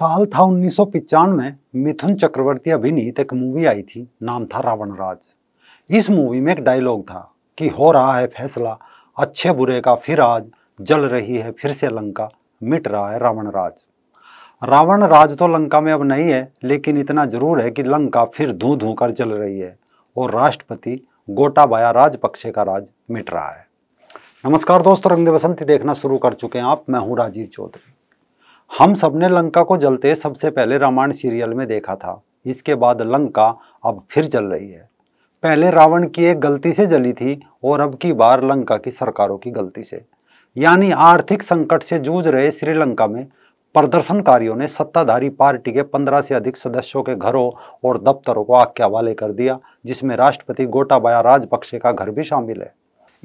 साल था उन्नीस में मिथुन चक्रवर्ती अभिनीत एक मूवी आई थी नाम था रावण राज इस मूवी में एक डायलॉग था कि हो रहा है फैसला अच्छे बुरे का फिर आज जल रही है फिर से लंका मिट रहा है रावण राज रावण राज तो लंका में अब नहीं है लेकिन इतना जरूर है कि लंका फिर धू धू कर जल रही है और राष्ट्रपति गोटाबाया राजपक्षे का राज मिट रहा है नमस्कार दोस्तों रंग बसंती देखना शुरू कर चुके हैं आप मैं हूं राजीव चौधरी हम सबने लंका को जलते सबसे पहले रामायण सीरियल में देखा था इसके बाद लंका अब फिर जल रही है पहले रावण की एक गलती से जली थी और अब की बार लंका की सरकारों की गलती से यानी आर्थिक संकट से जूझ रहे श्रीलंका में प्रदर्शनकारियों ने सत्ताधारी पार्टी के पंद्रह से अधिक सदस्यों के घरों और दफ्तरों को आग के हवाले कर दिया जिसमें राष्ट्रपति गोटाबाया राजपक्षे का घर भी शामिल है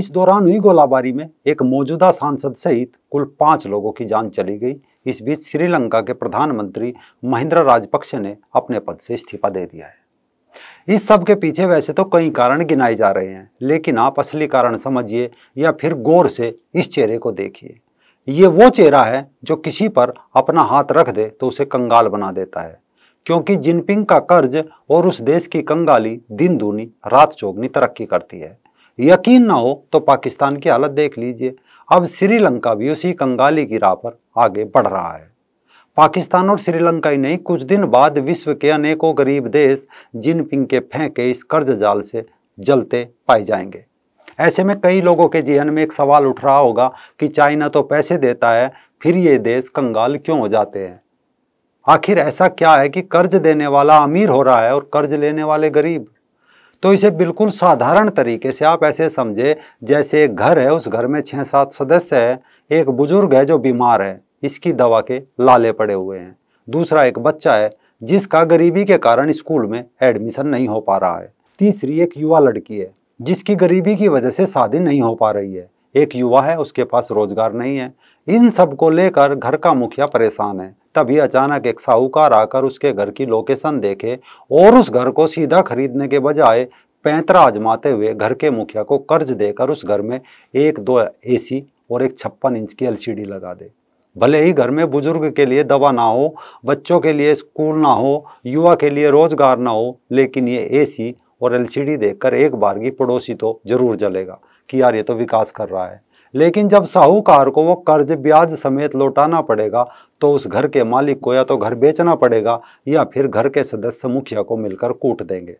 इस दौरान हुई गोलाबारी में एक मौजूदा सांसद सहित कुल पाँच लोगों की जान चली गई इस बीच श्रीलंका के प्रधानमंत्री महिंद्रा राजपक्षे ने अपने पद से इस्तीफा दे दिया है इस सब के पीछे वैसे तो कई कारण गिनाए जा रहे हैं लेकिन आप असली कारण समझिए या फिर गौर से इस चेहरे को देखिए ये वो चेहरा है जो किसी पर अपना हाथ रख दे तो उसे कंगाल बना देता है क्योंकि जिनपिंग का कर्ज और उस देश की कंगाली दिन दूनी रात चौगनी तरक्की करती है यकीन ना हो तो पाकिस्तान की हालत देख लीजिए अब श्रीलंका भी उसी कंगाली की राह पर आगे बढ़ रहा है पाकिस्तान और श्रीलंका ही नहीं कुछ दिन बाद विश्व के अनेकों गरीब देश जिनपिंग के फेंके इस कर्ज जाल से जलते पाए जाएंगे ऐसे में कई लोगों के जेहन में एक सवाल उठ रहा होगा कि चाइना तो पैसे देता है फिर ये देश कंगाल क्यों हो जाते हैं आखिर ऐसा क्या है कि कर्ज देने वाला अमीर हो रहा है और कर्ज लेने वाले गरीब तो इसे बिल्कुल साधारण तरीके से आप ऐसे समझे जैसे एक घर है उस घर में छः सात सदस्य है एक बुजुर्ग है जो बीमार है इसकी दवा के लाले पड़े हुए हैं दूसरा एक बच्चा है जिसका गरीबी के कारण स्कूल में एडमिशन नहीं हो पा रहा है तीसरी एक युवा लड़की है जिसकी गरीबी की वजह से शादी नहीं हो पा रही है एक युवा है उसके पास रोजगार नहीं है इन सब को लेकर घर का मुखिया परेशान है तभी अचानक एक साहूकार आकर उसके घर की लोकेशन देखे और उस घर को सीधा खरीदने के बजाय पैंतरा आजमाते हुए घर के मुखिया को कर्ज देकर उस घर में एक दो एसी और एक छप्पन इंच की एलसीडी लगा दे भले ही घर में बुजुर्ग के लिए दवा ना हो बच्चों के लिए स्कूल ना हो युवा के लिए रोजगार ना हो लेकिन ये एसी और एलसीडी देखकर एक बार की पड़ोसी तो जरूर जलेगा कि यार ये तो विकास कर रहा है लेकिन जब साहूकार को वो कर्ज ब्याज समेत लौटाना पड़ेगा तो उस घर के मालिक को या तो घर बेचना पड़ेगा या फिर घर के सदस्य मुखिया को मिलकर कूट देंगे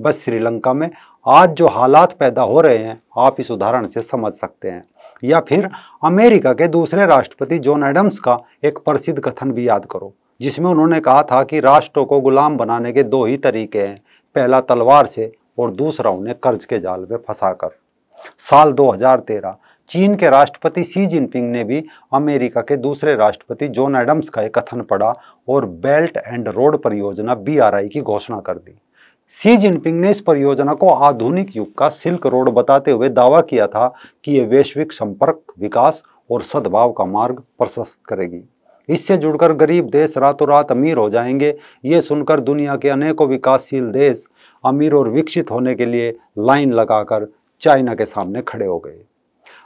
बस श्रीलंका में आज जो हालात पैदा हो रहे हैं आप इस उदाहरण से समझ सकते हैं या फिर अमेरिका के दूसरे राष्ट्रपति जॉन एडम्स का एक प्रसिद्ध कथन भी याद करो जिसमें उन्होंने कहा था कि राष्ट्रों को गुलाम बनाने के दो ही तरीके हैं पहला तलवार से और दूसरा उन्हें कर्ज के जाल में फंसाकर साल 2013 चीन के राष्ट्रपति सी जिनपिंग ने भी अमेरिका के दूसरे राष्ट्रपति जॉन एडम्स का एक कथन पढ़ा और बेल्ट एंड रोड परियोजना बी की घोषणा कर दी सी जिनपिंग ने इस परियोजना को आधुनिक युग का सिल्क रोड बताते हुए दावा किया था कि ये वैश्विक संपर्क विकास और सद्भाव का मार्ग प्रशस्त करेगी इससे जुड़कर गरीब देश रातों रात अमीर हो जाएंगे ये सुनकर दुनिया के अनेकों विकासशील देश अमीर और विकसित होने के लिए लाइन लगाकर चाइना के सामने खड़े हो गए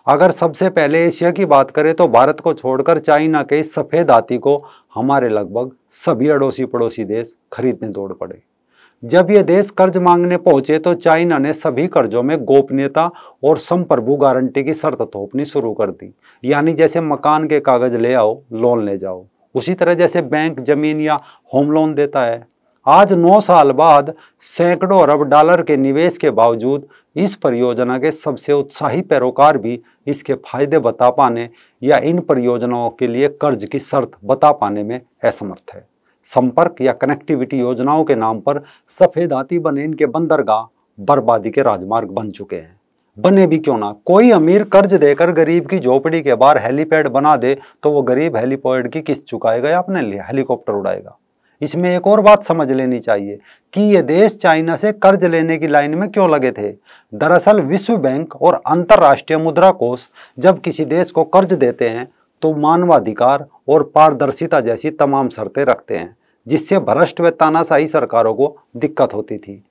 अगर सबसे पहले एशिया की बात करें तो भारत को छोड़कर चाइना के इस सफ़ेद हाथी को हमारे लगभग सभी अड़ोसी पड़ोसी देश खरीदने दौड़ पड़े जब ये देश कर्ज मांगने पहुंचे तो चाइना ने सभी कर्जों में गोपनीयता और संप्रभु गारंटी की शर्त थोपनी शुरू कर दी यानी जैसे मकान के कागज ले आओ लोन ले जाओ उसी तरह जैसे बैंक जमीन या होम लोन देता है आज 9 साल बाद सैकड़ों अरब डॉलर के निवेश के बावजूद इस परियोजना के सबसे उत्साही पैरोकार भी इसके फायदे बता पाने या इन परियोजनाओं के लिए कर्ज की शर्त बता पाने में असमर्थ है संपर्क या कनेक्टिविटी योजनाओं के नाम पर सफेदाती बने इनके बंदरगाह बर्बादी के राजमार्ग बन चुके हैं बने भी क्यों ना कोई अमीर कर्ज देकर गरीब की झोपड़ी के बाहर हेलीपैड बना दे तो वो गरीब हेलीपैड की किस्त चुकाएगा या अपने लिए हेलीकॉप्टर उड़ाएगा इसमें एक और बात समझ लेनी चाहिए कि ये देश चाइना से कर्ज लेने की लाइन में क्यों लगे थे दरअसल विश्व बैंक और अंतर्राष्ट्रीय मुद्रा कोष जब किसी देश को कर्ज देते हैं तो मानवाधिकार और पारदर्शिता जैसी तमाम शर्तें रखते हैं जिससे भ्रष्ट व तानाशाही सरकारों को दिक्कत होती थी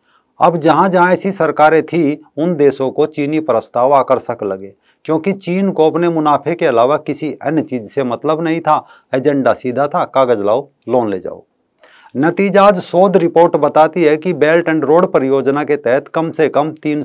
अब जहाँ जहाँ ऐसी सरकारें थी उन देशों को चीनी प्रस्ताव आकर्षक लगे क्योंकि चीन को अपने मुनाफे के अलावा किसी अन्य चीज़ से मतलब नहीं था एजेंडा सीधा था कागज लाओ लोन ले जाओ नतीजाज शोध रिपोर्ट बताती है कि बेल्ट एंड रोड परियोजना के तहत कम से कम तीन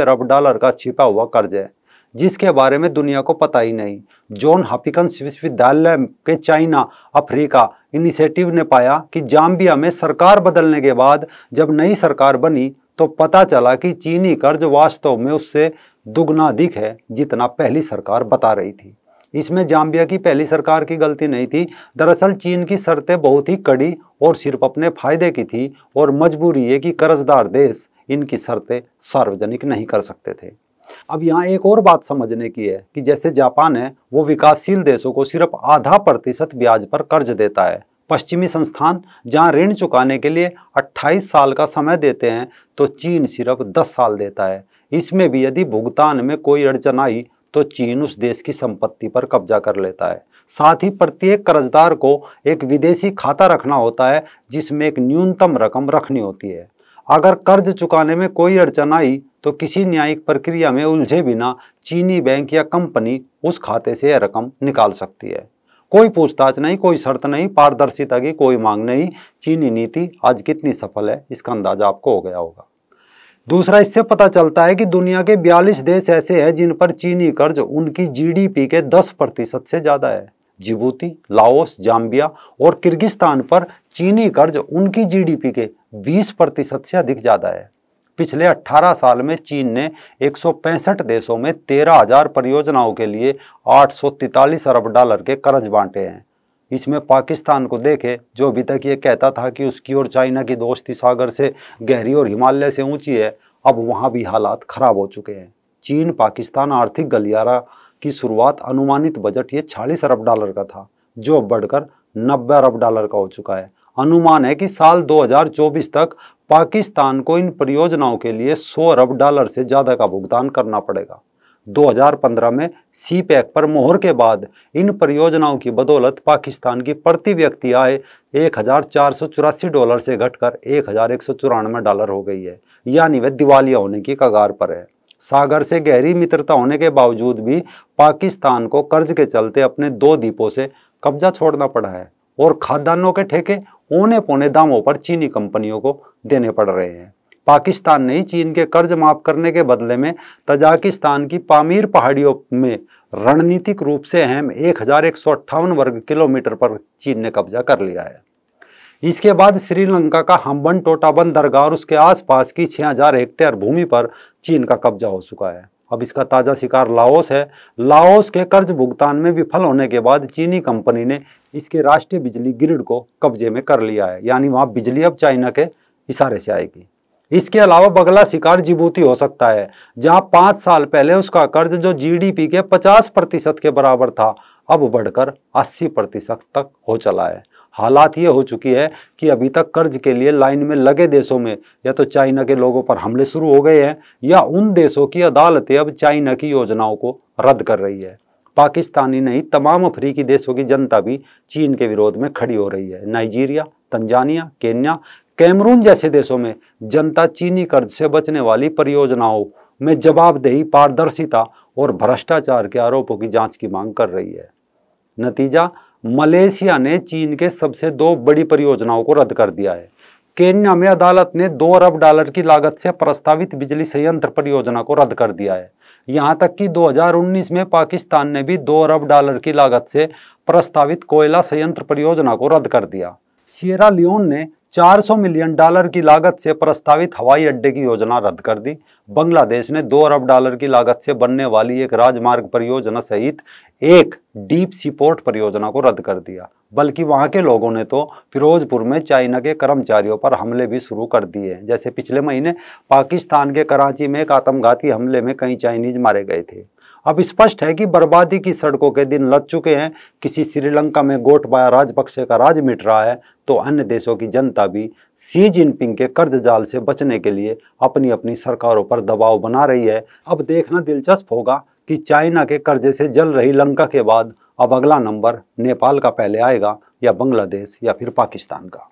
अरब डॉलर का छिपा हुआ कर्ज है जिसके बारे में दुनिया को पता ही नहीं जॉन हॉपिकन्स विश्वविद्यालय के चाइना अफ्रीका इनिशिएटिव ने पाया कि जाम्बिया में सरकार बदलने के बाद जब नई सरकार बनी तो पता चला कि चीनी कर्ज वास्तव में उससे दुगना अधिक है जितना पहली सरकार बता रही थी इसमें जाम्बिया की पहली सरकार की गलती नहीं थी दरअसल चीन की शर्तें बहुत ही कड़ी और सिर्फ अपने फायदे की थी और मजबूरी ये कि कर्जदार देश इनकी शर्तें सार्वजनिक नहीं कर सकते थे अब यहाँ एक और बात समझने की है कि जैसे जापान है वो विकासशील देशों को सिर्फ आधा प्रतिशत ब्याज पर कर्ज देता है पश्चिमी संस्थान जहाँ ऋण चुकाने के लिए 28 साल का समय देते हैं तो चीन सिर्फ 10 साल देता है इसमें भी यदि भुगतान में कोई अड़चन आई तो चीन उस देश की संपत्ति पर कब्जा कर लेता है साथ ही प्रत्येक कर्जदार को एक विदेशी खाता रखना होता है जिसमें एक न्यूनतम रकम रखनी होती है अगर कर्ज चुकाने में कोई अड़चन आई तो किसी न्यायिक प्रक्रिया में उलझे बिना चीनी बैंक या कंपनी उस खाते से यह रकम निकाल सकती है कोई पूछताछ नहीं कोई शर्त नहीं पारदर्शिता की कोई मांग नहीं चीनी नीति आज कितनी सफल है इसका अंदाजा आपको हो गया होगा दूसरा इससे पता चलता है कि दुनिया के 42 देश ऐसे हैं जिन पर चीनी कर्ज उनकी जीडीपी के 10 प्रतिशत से ज़्यादा है जिबूती लाओस जाम्बिया और किर्गिस्तान पर चीनी कर्ज उनकी जीडीपी के 20 प्रतिशत से अधिक ज़्यादा है पिछले 18 साल में चीन ने एक देशों में हज़ार परियोजनाओं के लिए आठ अरब डॉलर के कर्ज बांटे हैं इसमें पाकिस्तान को देखे जो अभी तक ये कहता था कि उसकी और चाइना की दोस्ती सागर से गहरी और हिमालय से ऊंची है अब वहाँ भी हालात खराब हो चुके हैं चीन पाकिस्तान आर्थिक गलियारा की शुरुआत अनुमानित बजट ये छालीस अरब डॉलर का था जो अब बढ़कर नब्बे अरब डॉलर का हो चुका है अनुमान है कि साल 2024 तक पाकिस्तान को इन परियोजनाओं के लिए 100 अरब डॉलर से ज़्यादा का भुगतान करना पड़ेगा 2015 में सी पैक पर मोहर के बाद इन परियोजनाओं की बदौलत पाकिस्तान की प्रति व्यक्ति आय एक डॉलर से घटकर एक डॉलर हो गई है यानी वह दिवालिया होने की कगार पर है सागर से गहरी मित्रता होने के बावजूद भी पाकिस्तान को कर्ज के चलते अपने दो द्वीपों से कब्जा छोड़ना पड़ा है और खाद्यान्नों के ठेके ओने पौने दामों पर चीनी कंपनियों को देने पड़ रहे हैं पाकिस्तान ने ही चीन के कर्ज माफ करने के बदले में तजाकिस्तान की पामीर पहाड़ियों में रणनीतिक रूप से अहम एक वर्ग किलोमीटर पर चीन ने कब्जा कर लिया है इसके बाद श्रीलंका का हम्बन टोटाबन दरगाह और उसके आसपास की 6000 हेक्टेयर भूमि पर चीन का कब्जा हो चुका है अब इसका ताज़ा शिकार लाओस है लाओस के कर्ज भुगतान में विफल होने के बाद चीनी कंपनी ने इसके राष्ट्रीय बिजली ग्रिड को कब्जे में कर लिया है यानी वहाँ बिजली अब चाइना के इशारे से आएगी इसके अलावा बगला शिकार जिबूती हो सकता है जहां पाँच साल पहले उसका कर्ज जो जीडीपी के 50 प्रतिशत के बराबर था अब बढ़कर 80 प्रतिशत तक हो चला है हालात ये हो चुकी है कि अभी तक कर्ज के लिए लाइन में लगे देशों में या तो चाइना के लोगों पर हमले शुरू हो गए हैं या उन देशों की अदालतें अब चाइना की योजनाओं को रद्द कर रही है पाकिस्तानी नहीं तमाम अफ्रीकी देशों की जनता भी चीन के विरोध में खड़ी हो रही है नाइजीरिया तंजानिया केन्या कैमरून जैसे देशों में जनता चीनी कर्ज से बचने वाली परियोजनाओं में जवाबदेही पारदर्शिता और भ्रष्टाचार के आरोपों की जांच की मांग कर रही है नतीजा मलेशिया ने चीन के सबसे दो बड़ी परियोजनाओं को रद्द कर दिया है केन्या में अदालत ने दो अरब डॉलर की लागत से प्रस्तावित बिजली संयंत्र परियोजना को रद्द कर दिया है यहां तक कि 2019 में पाकिस्तान ने भी दो अरब डॉलर की लागत से प्रस्तावित कोयला संयंत्र परियोजना को रद्द कर दिया शेरा लियोन ने 400 मिलियन डॉलर की लागत से प्रस्तावित हवाई अड्डे की योजना रद्द कर दी बांग्लादेश ने 2 अरब डॉलर की लागत से बनने वाली एक राजमार्ग परियोजना सहित एक डीप सी पोर्ट परियोजना को रद्द कर दिया बल्कि वहां के लोगों ने तो फिरोजपुर में चाइना के कर्मचारियों पर हमले भी शुरू कर दिए जैसे पिछले महीने पाकिस्तान के कराची में एक आत्मघाती हमले में कई चाइनीज मारे गए थे अब स्पष्ट है कि बर्बादी की सड़कों के दिन लग चुके हैं किसी श्रीलंका में गोटबाया राजपक्षे का राज मिट रहा है तो अन्य देशों की जनता भी सी जिनपिंग के कर्ज जाल से बचने के लिए अपनी अपनी सरकारों पर दबाव बना रही है अब देखना दिलचस्प होगा कि चाइना के कर्जे से जल रही लंका के बाद अब अगला नंबर नेपाल का पहले आएगा या बांग्लादेश या फिर पाकिस्तान का